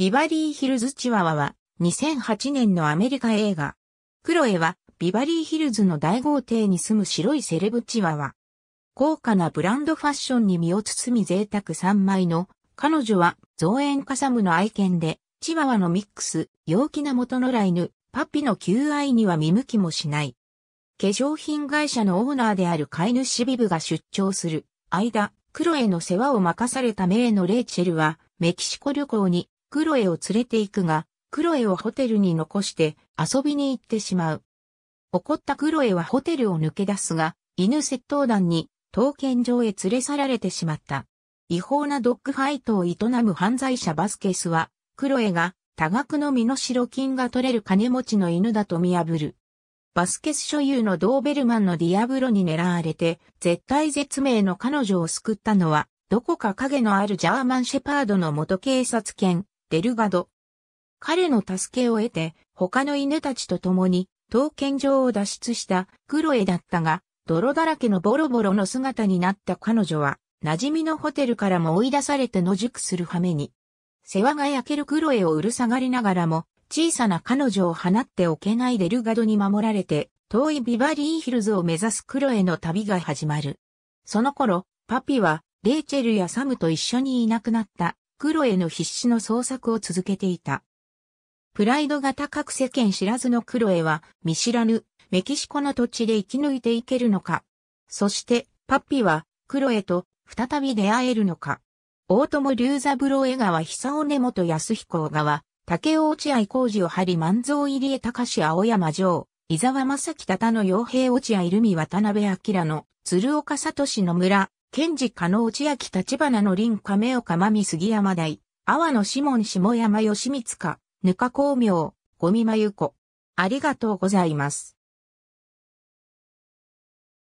ビバリーヒルズチワワは2008年のアメリカ映画。クロエはビバリーヒルズの大豪邸に住む白いセレブチワワ。高価なブランドファッションに身を包み贅沢3枚の彼女は造園カサムの愛犬でチワワのミックス、陽気な元野良犬、パピの求愛には見向きもしない。化粧品会社のオーナーである飼い主ビブが出張する間、クロエの世話を任された名のレイチェルはメキシコ旅行にクロエを連れて行くが、クロエをホテルに残して遊びに行ってしまう。怒ったクロエはホテルを抜け出すが、犬窃盗団に刀剣場へ連れ去られてしまった。違法なドッグファイトを営む犯罪者バスケスは、クロエが多額の身代金が取れる金持ちの犬だと見破る。バスケス所有のドーベルマンのディアブロに狙われて、絶体絶命の彼女を救ったのは、どこか影のあるジャーマンシェパードの元警察犬、デルガド。彼の助けを得て、他の犬たちと共に、刀剣場を脱出したクロエだったが、泥だらけのボロボロの姿になった彼女は、馴染みのホテルからも追い出されて野宿する羽目に。世話が焼けるクロエをうるさがりながらも、小さな彼女を放っておけないデルガドに守られて、遠いビバリーヒルズを目指すクロエの旅が始まる。その頃、パピは、レイチェルやサムと一緒にいなくなった。黒への必死の捜索を続けていた。プライドが高く世間知らずの黒エは見知らぬメキシコの土地で生き抜いていけるのか。そしてパッピは黒エと再び出会えるのか。大友龍三郎江川久尾根本康彦川、竹尾落合工事を張り万蔵入江隆青山城、伊沢正樹忠の傭兵落合留美渡辺明の鶴岡聡の村、賢治加納千秋立花の林亀岡真美杉山大、阿波の指紋下山義光か、ぬか光明、ゴミマユコ。ありがとうございます。